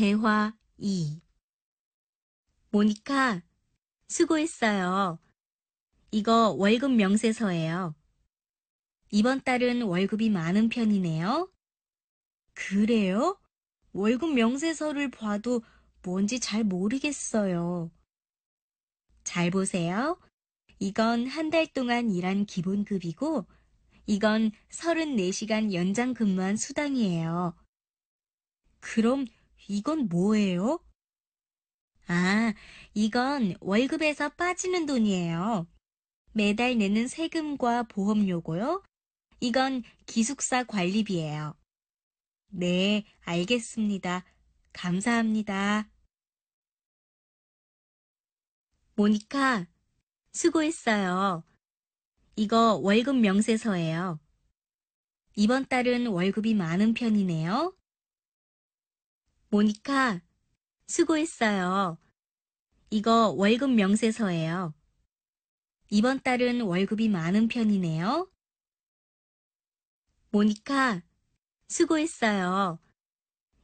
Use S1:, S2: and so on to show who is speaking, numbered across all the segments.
S1: 대화 2 모니카, 수고했어요. 이거 월급 명세서예요. 이번 달은 월급이 많은 편이네요. 그래요? 월급 명세서를 봐도 뭔지 잘 모르겠어요. 잘 보세요. 이건 한 달 동안 일한 기본급이고, 이건 34시간 연장 근무한 수당이에요. 그럼 이건 뭐예요? 아, 이건 월급에서 빠지는 돈이에요. 매달 내는 세금과 보험료고요. 이건 기숙사 관리비예요. 네, 알겠습니다. 감사합니다. 모니카, 수고했어요. 이거 월급 명세서예요. 이번 달은 월급이 많은 편이네요. 모니카, 수고했어요. 이거 월급 명세서예요. 이번 달은 월급이 많은 편이네요. 모니카, 수고했어요.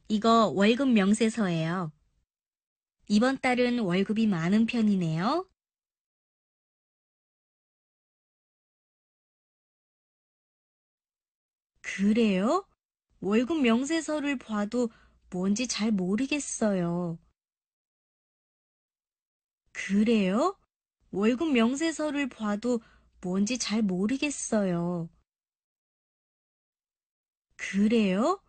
S1: 이거 월급 명세서예요. 이번 달은 월급이
S2: 많은
S3: 편이네요. 그래요? 월급 명세서를
S2: 봐도 뭔지 잘 모르겠어요. 그래요? 월급 명세서를 봐도 뭔지 잘 모르겠어요. 그래요?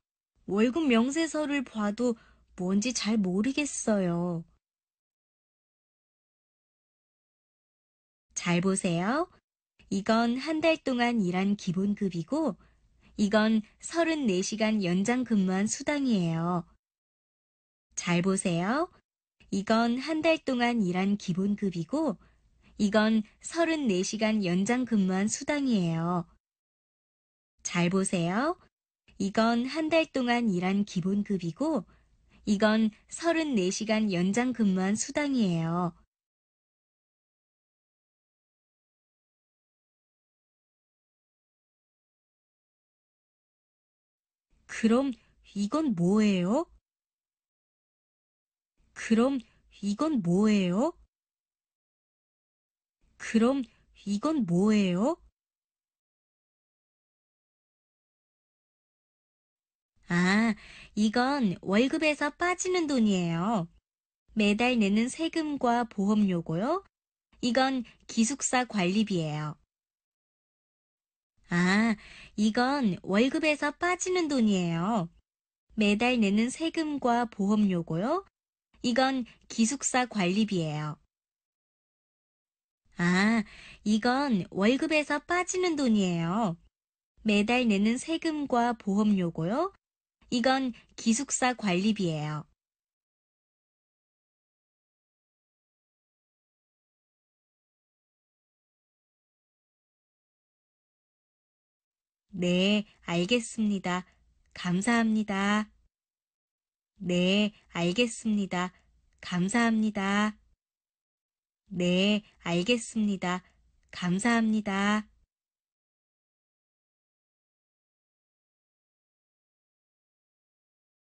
S2: 월급 명세서를 봐도 뭔지 잘 모르겠어요.
S1: 잘 보세요. 이건 한 달 동안 일한 기본급이고 이건 34시간 연장 근무한 수당이에요. 잘 보세요. 이건 한 달 동안 일한 기본급이고, 이건 34시간 연장 근무한 수당이에요. 잘 보세요. 이건 한 달 동안 일한 기본급이고, 이건 34시간 연장 근무한 수당이에요.
S3: 그럼 이건 뭐예요? 그럼 이건 뭐예요? 그럼 이건 뭐예요? 아,
S1: 이건 월급에서 빠지는 돈이에요. 매달 내는 세금과 보험료고요. 이건 기숙사 관리비예요. 아, 이건 월급에서 빠지는 돈이에요. 매달 내는 세금과 보험료고요. 이건 기숙사 관리비예요. 아, 이건 월급에서 빠지는 돈이에요. 매달 내는 세금과 보험료고요. 이건
S3: 기숙사 관리비예요.
S1: 네, 알겠습니다. 감사합니다. 네, 알겠습니다. 감사합니다. 네, 알겠습니다. 감사합니다.